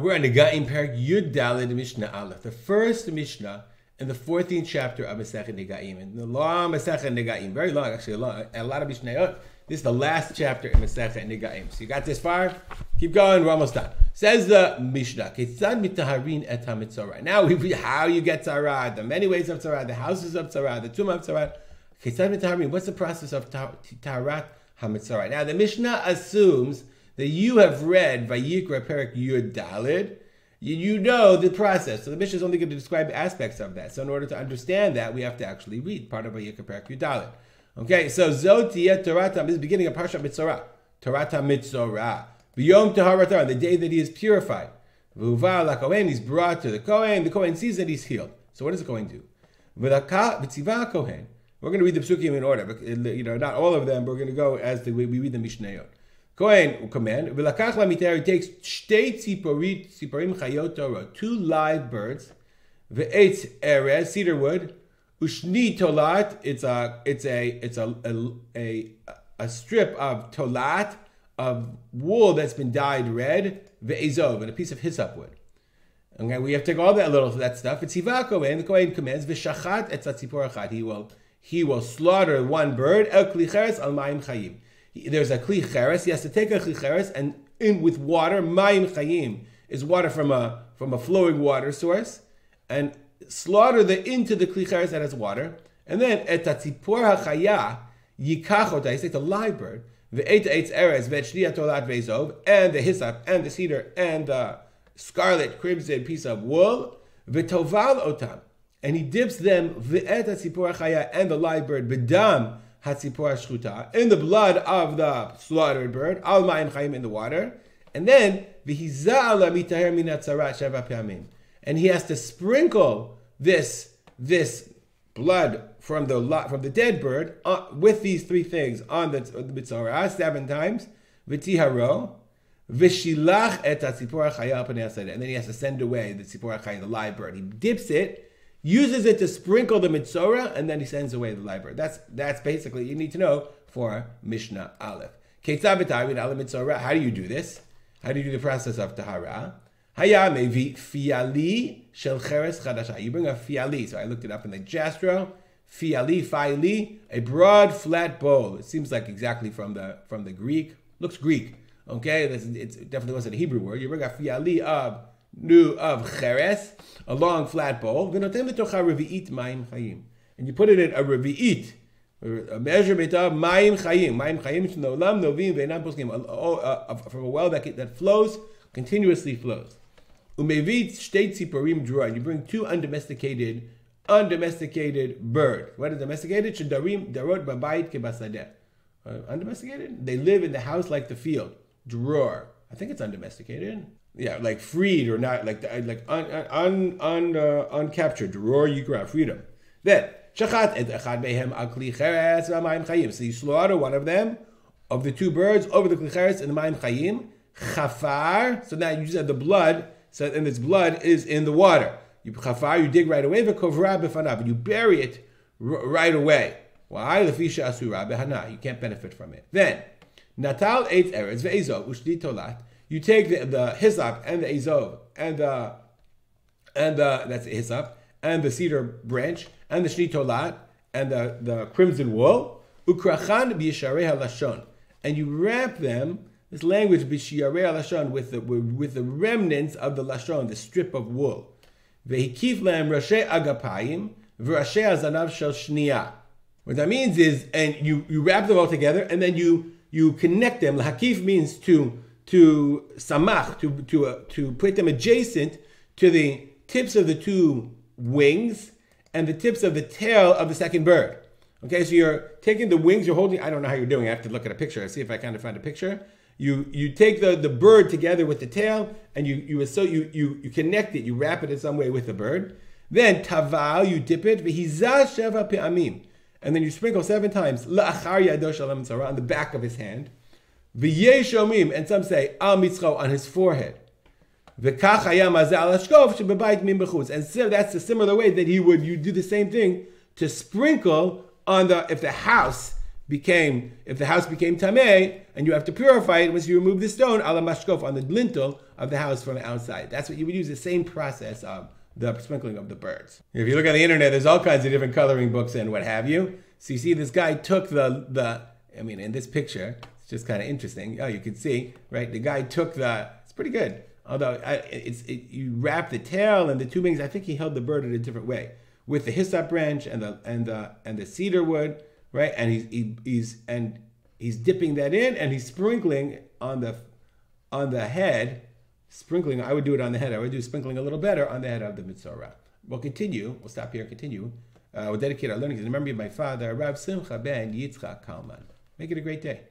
we're on the Ga in Perak Yud Dalid Mishnah Aleph, the first Mishnah in the 14th chapter of Masechet Negaim. And the long Masechet Negaim, very long, actually, a lot, a lot of Mishnayot. This is the last chapter in Masechet Negaim. So you got this far? Keep going, we're almost done. Says the Mishnah, Ketzad mitaharin et Now we read how you get tzara, the many ways of tzara, the houses of tzara, the tomb of tzara. Ketzad mitaharin, what's the process of taharat ha Now the Mishnah assumes that you have read Vayikra Perik Yud Dalid, you know the process. So the mission is only going to describe aspects of that. So in order to understand that, we have to actually read part of Vayikra Perik Yud Dalid. Okay, so Zotia Torata is beginning of Parsha Mitzorah. Torata Mitzorah. V'yom Taharata, the day that he is purified. V'uva la Kohen, he's brought to the Kohen. The Kohen sees that he's healed. So what does the Kohen do? V'tziva Kohen. We're going to read the psukim in order, but you know, not all of them. But we're going to go as the way we read the Mishnayot. Kohen, will command, he takes two live birds, cedar wood, Ushni Tolat, it's a, it's a, it's a, a, a, a strip of Tolat, of wool that's been dyed red, Ve'ezov, and a piece of hyssop wood. Okay, we have to take all that little that stuff. It's Kohen, the Kohen commands, V'shachat etz He will, he will slaughter one bird, El Klicheres Al Chayim there's a kli cheres. He has to take a kli cheres and in with water. Mayim chayim is water from a from a flowing water source, and slaughter the into the kli cheres that has water. And then et atzipor hachaya yikachot. He takes a live bird. Ve'et eitz eres ve'etshliya ve'zov and the hyssop and the cedar and the scarlet crimson piece of wool ve'toval otam. And he dips them ve'et atzipor hachaya and the live bird bedam in the blood of the slaughtered bird, al ma'im chayim in the water, and then and he has to sprinkle this this blood from the from the dead bird uh, with these three things on the, the mitzvah seven times, v'tiharo, v'shilach et hatzipor and then he has to send away the tzipor the live bird. He dips it uses it to sprinkle the mitzvah and then he sends away the library. That's that's basically you need to know for Mishnah Aleph. How do you do this? How do you do the process of tahara? Haya mevi fiali shel chadasha. You bring a fiali. So I looked it up in the Jastro. Fiali, fiali, a broad flat bowl. It seems like exactly from the from the Greek. Looks Greek. Okay, it's it definitely wasn't a Hebrew word. You bring a fiali of new of cheres, a long flat bowl, and you put it in a revi'it, a measurement of mayim chayim, mayim chayim novim ve'enam poskim, from a well that, that flows, continuously flows. Umevit shtei tziporim drua, you bring two undomesticated, undomesticated bird. What is domesticated? Shedarim darot babayit kebasadeh. Uh, undomesticated? They live in the house like the field. Drawer. I think it's undomesticated yeah, like freed or not, like like un un un uh, uncaptured, roar you grab freedom. Then shachat et echad mehem akli cheres v'amayim chayim. So you slaughter one of them, of the two birds, over the kli cheres and the mayim chayim. Chafar. So now you just have the blood. So and its blood is in the water. You chafar, you dig right away. V'kovrab b'fanav, you bury it right away. Why? Lefisha asura behana. You can't benefit from it. Then natal eitz eretz ve'ezot ushdi tolat. You take the, the hyssop and the azov and the uh, and the that's the hyssop and the cedar branch and the shnitolat and the, the crimson wool ukrachan b'yisharei halashon and you wrap them this language b'shiarei halashon with the with the remnants of the lashon the strip of wool vehikif lam rashi agapayim v'rashi azanav shel shnia what that means is and you you wrap them all together and then you you connect them. Hakif means to to samach, to, to, uh, to put them adjacent to the tips of the two wings and the tips of the tail of the second bird. Okay, so you're taking the wings, you're holding, I don't know how you're doing, I have to look at a picture, I see if I kind of find a picture. You, you take the, the bird together with the tail and you, you, so you, you, you connect it, you wrap it in some way with the bird. Then taval, you dip it, And then you sprinkle seven times, on the back of his hand and some say al mitzcho on his forehead. And so that's a similar way that he would you do the same thing to sprinkle on the if the house became if the house became tameh and you have to purify it once you remove the stone ala on the lintel of the house from the outside. That's what you would use the same process of the sprinkling of the birds. If you look on the internet, there's all kinds of different coloring books and what have you. So you see, this guy took the the I mean, in this picture, it's just kind of interesting. Oh, you can see, right? The guy took the, it's pretty good. Although I, it's, it, you wrap the tail and the two wings, I think he held the bird in a different way with the hyssop branch and the, and the, and the cedar wood, right? And he's, he, he's, and he's dipping that in and he's sprinkling on the, on the head, sprinkling, I would do it on the head. I would do sprinkling a little better on the head of the mitzvah. We'll continue. We'll stop here and continue. Uh, we'll dedicate our learning to the memory of my father, Rav Simcha ben Yitzchak Kalman. Make it a great day.